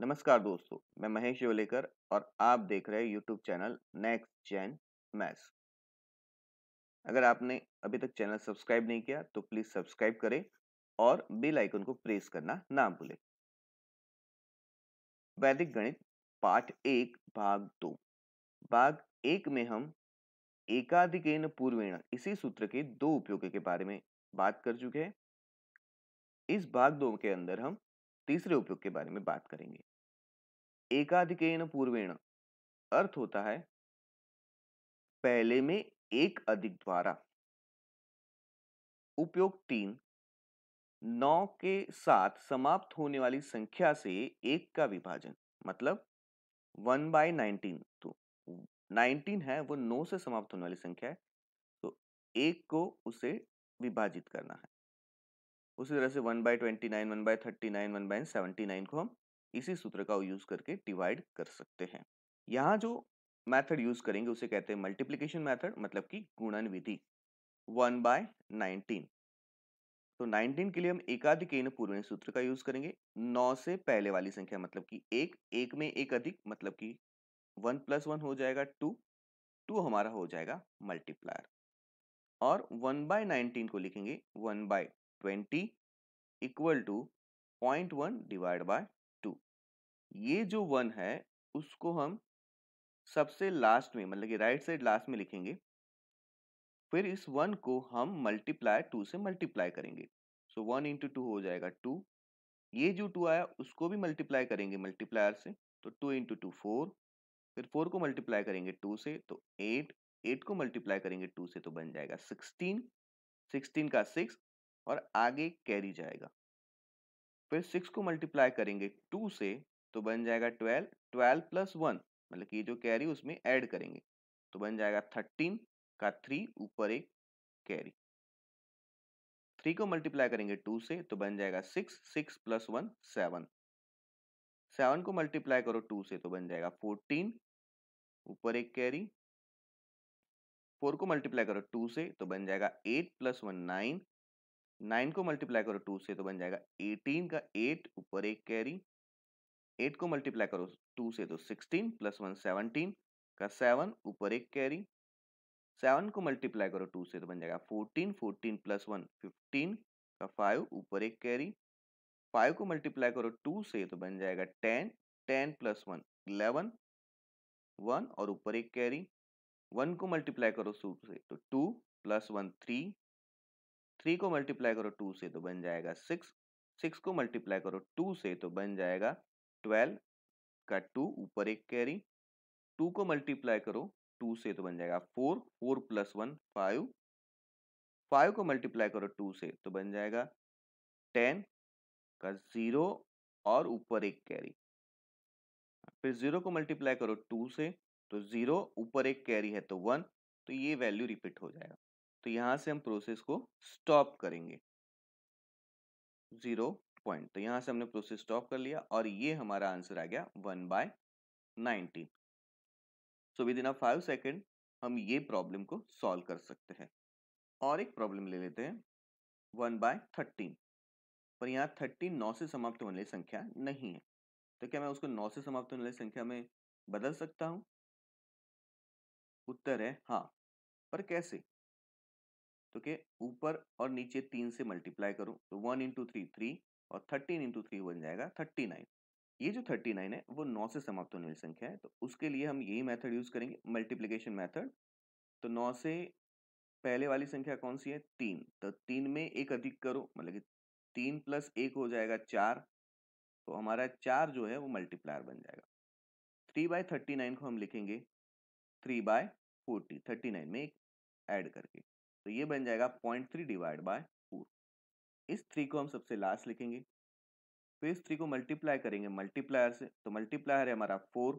नमस्कार दोस्तों मैं महेश योलेकर और आप देख रहे हैं YouTube channel next Jain maths अगर आपने अभी तक चैनल सब्सक्राइब नहीं किया तो प्लीज सब्सक्राइब करें और बेल आइकन को प्रेस करना ना भूलें वैदिक गणित पाठ एक भाग दो भाग एक में हम एकाधिकेन पूर्वेण इसी सूत्र के दो उपयोग के बारे में बात कर चुके हैं इस भाग दो के अंदर हम तीसरे उपयोग के बारे में बात करेंगे एकाधिकेन पूर्वेण अर्थ होता है पहले में एक अधिक द्वारा उपयोग तीन नौ के साथ समाप्त होने वाली संख्या से एक का विभाजन मतलब वन बाय नाइनटीन तो नाइनटीन है वो नौ से समाप्त होने वाली संख्या है तो एक को उसे विभाजित करना है उसी तरह से one by twenty nine one by thirty nine one by seventy nine को हम इसी सूत्र का यूज करके डिवाइड कर सकते हैं यहाँ जो मैथड यूज करेंगे उसे कहते हैं मल्टीप्लीकेशन मैथड मतलब कि गुणन विधि वन बाय नाइनटीन तो नाइनटीन के लिए हम एकाधिक पूर्व सूत्र का यूज करेंगे नौ से पहले वाली संख्या मतलब कि एक एक में एक अधिक मतलब कि वन प्लस वन हो जाएगा टू टू हमारा हो जाएगा मल्टीप्लायर और वन बाय नाइनटीन को लिखेंगे one by twenty equal to point one divide by two ये जो वन है उसको हम सबसे लास्ट में मतलब कि राइट साइड लास्ट में लिखेंगे फिर इस वन को हम मल्टीप्लाई टू से मल्टीप्लाई करेंगे सो वन इंटू टू हो जाएगा टू ये जो टू आया उसको भी मल्टीप्लाई करेंगे मल्टीप्लायर से तो टू इंटू टू फोर फिर फोर को मल्टीप्लाई करेंगे टू से तो एट एट को मल्टीप्लाई करेंगे टू से तो बन जाएगा सिक्सटीन सिक्सटीन का सिक्स और आगे कैरी जाएगा फिर सिक्स को मल्टीप्लाई करेंगे टू से तो बन जाएगा ट्वेल्व ट्वेल्व प्लस वन मतलब कि जो कैरी उसमें ऐड करेंगे तो बन जाएगा थर्टीन का थ्री ऊपर एक कैरी थ्री को मल्टीप्लाई करेंगे टू से तो बन जाएगा six six plus one seven seven को मल्टीप्लाई करो टू से तो बन जाएगा फोर्टीन ऊपर एक कैरी फोर को मल्टीप्लाई करो टू से तो बन जाएगा eight plus one nine nine को मल्टीप्लाई करो टू से तो बन जाएगा एटीन का एट ऊपर एक कैरी एट को मल्टीप्लाई करो टू से तो सिक्सटीन प्लस वन सेवनटीन का सेवन ऊपर एक कैरी सेवन को मल्टीप्लाई करो टू से तो बन जाएगा fourteen fourteen plus one fifteen का फाइव ऊपर एक कैरी फाइव को मल्टीप्लाई करो टू से तो बन जाएगा ten ten plus one eleven one और ऊपर एक कैरी वन को मल्टीप्लाई करो टू से तो two plus one three three को मल्टीप्लाई करो टू से तो बन जाएगा सिक्स सिक्स को मल्टीप्लाई करो टू से तो बन जाएगा ट्वेल्व का टू ऊपर एक कैरी टू को मल्टीप्लाई करो टू से तो बन जाएगा four four plus one five five को मल्टीप्लाई करो टू से तो बन जाएगा टेन का जीरो और ऊपर एक कैरी फिर जीरो को मल्टीप्लाई करो टू से तो जीरो ऊपर एक कैरी है तो वन तो ये वैल्यू रिपीट हो जाएगा तो यहां से हम प्रोसेस को स्टॉप करेंगे जीरो पॉइंट तो यहां से हमने प्रोसेस स्टॉप कर लिया और ये हमारा आंसर आ गया one by nineteen so within a five second हम ये प्रॉब्लम को सॉल्व कर सकते हैं और एक प्रॉब्लम ले लेते हैं वन बाय थर्टीन पर यहाँ थर्टीन नौ से समाप्त होने वाली संख्या नहीं है तो क्या मैं उसको नौ से समाप्त होने वाली संख्या में बदल सकता हूँ उत्तर है हाँ पर कैसे के ऊपर और नीचे तीन से मल्टीप्लाई करो तो वन इंटू थ्री थ्री और थर्टीन इंटू थ्री बन जाएगा थर्टी नाइन ये जो थर्टी नाइन है वो नौ से समाप्त होने वाली संख्या है तो उसके लिए हम यही मेथड यूज़ करेंगे मल्टीप्लीकेशन मेथड तो नौ से पहले वाली संख्या कौन सी है तीन तो तीन में एक अधिक करो मतलब कि तीन प्लस एक हो जाएगा चार तो हमारा चार जो है वो मल्टीप्लायर बन जाएगा थ्री बाय थर्टी नाइन को हम लिखेंगे three by forty thirty nine में एक ऐड करके तो ये बन जाएगा point three divide by four इस थ्री को हम सबसे लास्ट लिखेंगे तो इस थ्री को मल्टीप्लाई करेंगे मल्टीप्लायर से तो मल्टीप्लायर है हमारा फोर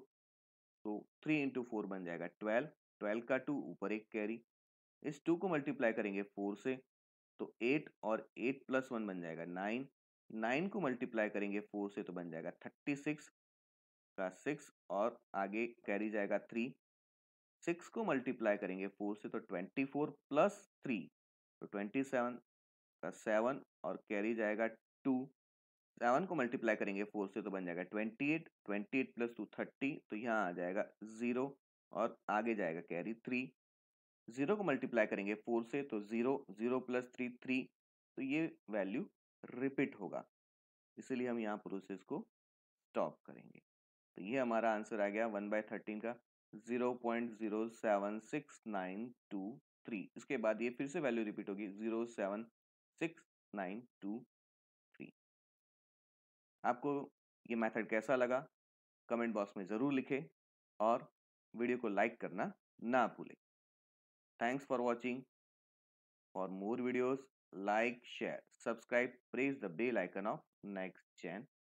तो थ्री इंटू फोर बन जाएगा ट्वेल्व ट्वेल्व का टू ऊपर एक कैरी इस टू को मल्टीप्लाई करेंगे फोर से तो एट और एट प्लस वन बन जाएगा नाइन नाइन को मल्टीप्लाई करेंगे फोर से तो बन जाएगा थर्टी सिक्स का सिक्स और आगे कैरी जाएगा थ्री सिक्स को मल्टीप्लाई करेंगे फोर से तो ट्वेंटी फोर प्लस थ्री तो ट्वेंटी सेवन तो सेवन और कैरी जाएगा टू सेवन को मल्टीप्लाई करेंगे फोर से तो बन जाएगा twenty eight twenty eight plus two thirty तो यहाँ आ जाएगा ज़ीरो और आगे जाएगा कैरी थ्री ज़ीरो को मल्टीप्लाई करेंगे फोर से तो zero zero plus three three तो ये वैल्यू रिपीट होगा इसीलिए हम यहाँ प्रोसेस को स्टॉप करेंगे तो ये हमारा आंसर आ गया वन बाय थर्टीन का zero zero point seven six nine two three इसके बाद ये फिर से वैल्यू रिपीट होगी zero seven six nine two three आपको ये मेथड कैसा लगा कमेंट बॉक्स में ज़रूर लिखें और वीडियो को लाइक करना ना भूलें thanks for watching for more videos like share subscribe press the bell icon of next channel